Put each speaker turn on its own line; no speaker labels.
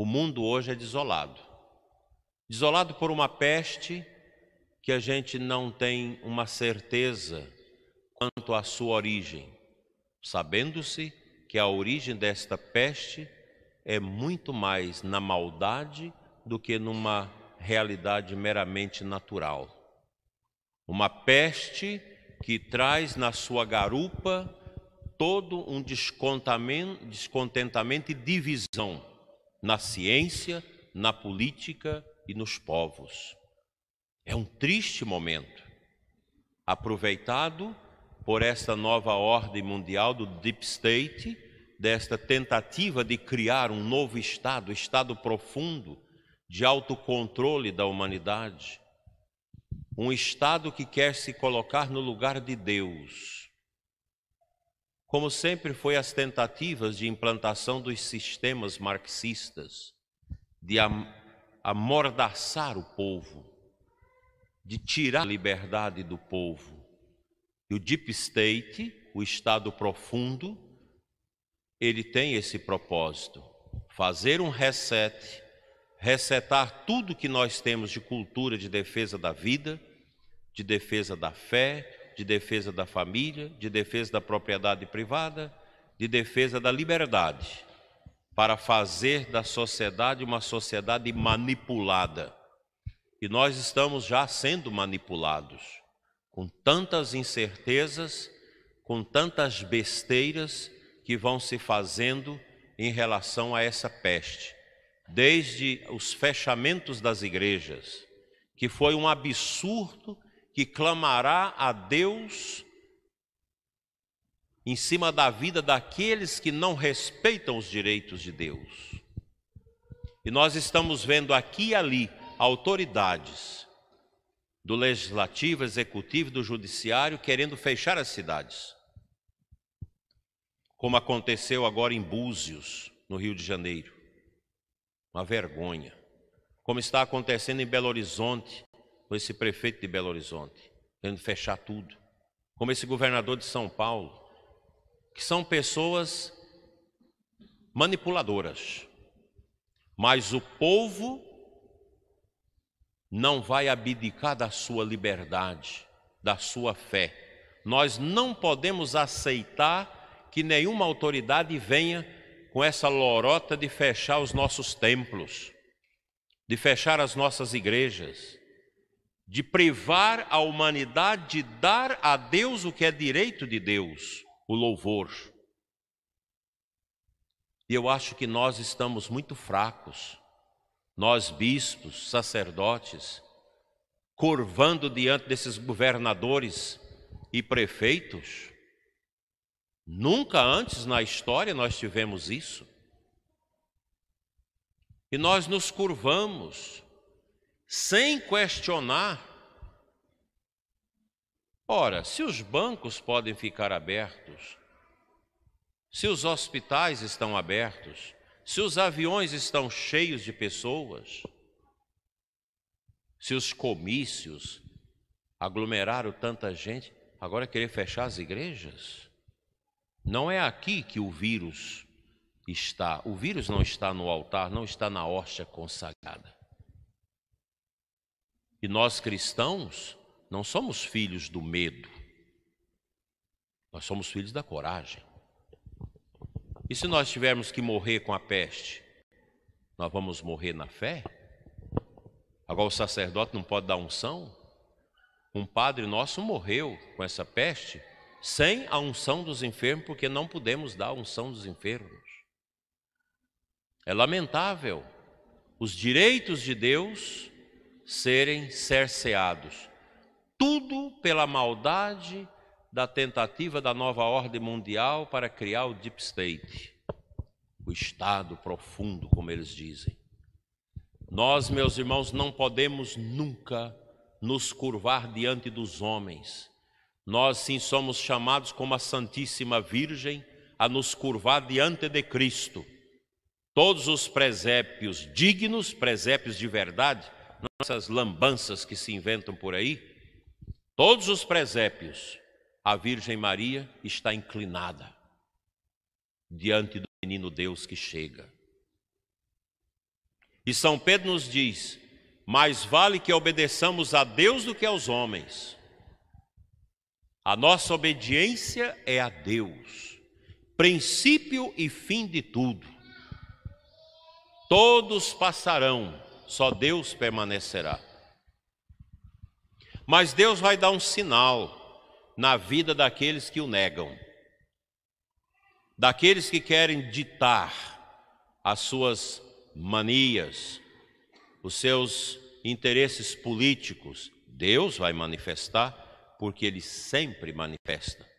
O mundo hoje é desolado. Desolado por uma peste que a gente não tem uma certeza quanto à sua origem, sabendo-se que a origem desta peste é muito mais na maldade do que numa realidade meramente natural. Uma peste que traz na sua garupa todo um descontentamento e divisão na ciência, na política e nos povos. É um triste momento, aproveitado por esta nova ordem mundial do Deep State, desta tentativa de criar um novo Estado, Estado profundo, de autocontrole da humanidade. Um Estado que quer se colocar no lugar de Deus, como sempre foi as tentativas de implantação dos sistemas marxistas, de amordaçar o povo, de tirar a liberdade do povo. E o deep state, o estado profundo, ele tem esse propósito: fazer um reset, resetar tudo que nós temos de cultura de defesa da vida, de defesa da fé, de defesa da família, de defesa da propriedade privada, de defesa da liberdade, para fazer da sociedade uma sociedade manipulada. E nós estamos já sendo manipulados, com tantas incertezas, com tantas besteiras que vão se fazendo em relação a essa peste. Desde os fechamentos das igrejas, que foi um absurdo que clamará a Deus em cima da vida daqueles que não respeitam os direitos de Deus. E nós estamos vendo aqui e ali autoridades do legislativo, executivo e do judiciário querendo fechar as cidades. Como aconteceu agora em Búzios, no Rio de Janeiro. Uma vergonha. Como está acontecendo em Belo Horizonte, com esse prefeito de Belo Horizonte, querendo fechar tudo, como esse governador de São Paulo, que são pessoas manipuladoras. Mas o povo não vai abdicar da sua liberdade, da sua fé. Nós não podemos aceitar que nenhuma autoridade venha com essa lorota de fechar os nossos templos, de fechar as nossas igrejas de privar a humanidade de dar a Deus o que é direito de Deus, o louvor. E eu acho que nós estamos muito fracos, nós bispos, sacerdotes, curvando diante desses governadores e prefeitos. Nunca antes na história nós tivemos isso. E nós nos curvamos, sem questionar. Ora, se os bancos podem ficar abertos, se os hospitais estão abertos, se os aviões estão cheios de pessoas, se os comícios aglomeraram tanta gente, agora é querer fechar as igrejas? Não é aqui que o vírus está. O vírus não está no altar, não está na hóstia consagrada. E nós cristãos não somos filhos do medo, nós somos filhos da coragem. E se nós tivermos que morrer com a peste, nós vamos morrer na fé? Agora o sacerdote não pode dar unção? Um padre nosso morreu com essa peste sem a unção dos enfermos, porque não podemos dar a unção dos enfermos. É lamentável. Os direitos de Deus serem cerceados. Tudo pela maldade da tentativa da nova ordem mundial para criar o Deep State, o Estado profundo, como eles dizem. Nós, meus irmãos, não podemos nunca nos curvar diante dos homens. Nós sim somos chamados como a Santíssima Virgem a nos curvar diante de Cristo. Todos os presépios dignos, presépios de verdade, nossas lambanças que se inventam por aí, todos os presépios, a Virgem Maria está inclinada diante do menino Deus que chega. E São Pedro nos diz: mais vale que obedeçamos a Deus do que aos homens. A nossa obediência é a Deus, princípio e fim de tudo. Todos passarão, só Deus permanecerá. Mas Deus vai dar um sinal na vida daqueles que o negam, daqueles que querem ditar as suas manias, os seus interesses políticos. Deus vai manifestar, porque Ele sempre manifesta.